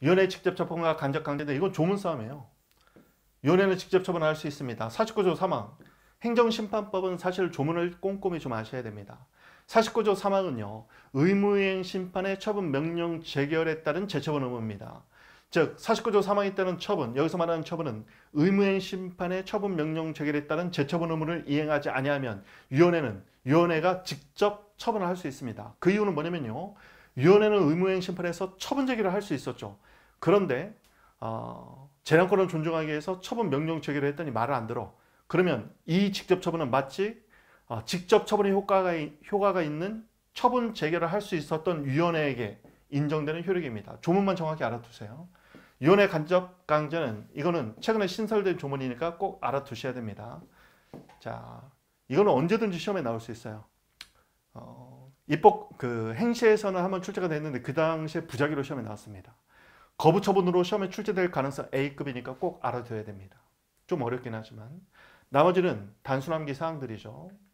위원회 직접 처분과 간접 강제인 이건 조문 싸움이에요. 위원회는 직접 처분할 수 있습니다. 49조 3항 행정심판법은 사실 조문을 꼼꼼히 좀 아셔야 됩니다. 49조 3항은요. 의무행 심판의 처분 명령 재결에 따른 재처분 의무입니다. 즉 49조 3항에 따른 처분, 여기서 말하는 처분은 의무행 심판의 처분 명령 재결에 따른 재처분 의무를 이행하지 아니하면 위원회는 위원회가 직접 처분을 할 수 있습니다. 그 이유는 뭐냐면요. 위원회는 의무행 심판에서 처분 제기를 할 수 있었죠. 그런데 어, 재량권을 존중하기 위해서 처분 명령 제기를 했더니 말을 안 들어. 그러면 이 직접 처분은 마치 어, 직접 처분의 효과가, 효과가 있는 처분 제기를할 수 있었던 위원회에게 인정되는 효력입니다. 조문만 정확히 알아두세요. 위원회 간접 강제는 이거는 최근에 신설된 조문이니까 꼭 알아두셔야 됩니다. 자, 이거는 언제든지 시험에 나올 수 있어요. 어, 입법 그 행시에서는 한번 출제가 됐는데 그 당시에 부작위로 시험에 나왔습니다. 거부 처분으로 시험에 출제될 가능성 A급이니까 꼭 알아둬야 됩니다. 좀 어렵긴 하지만 나머지는 단순함기 사항들이죠.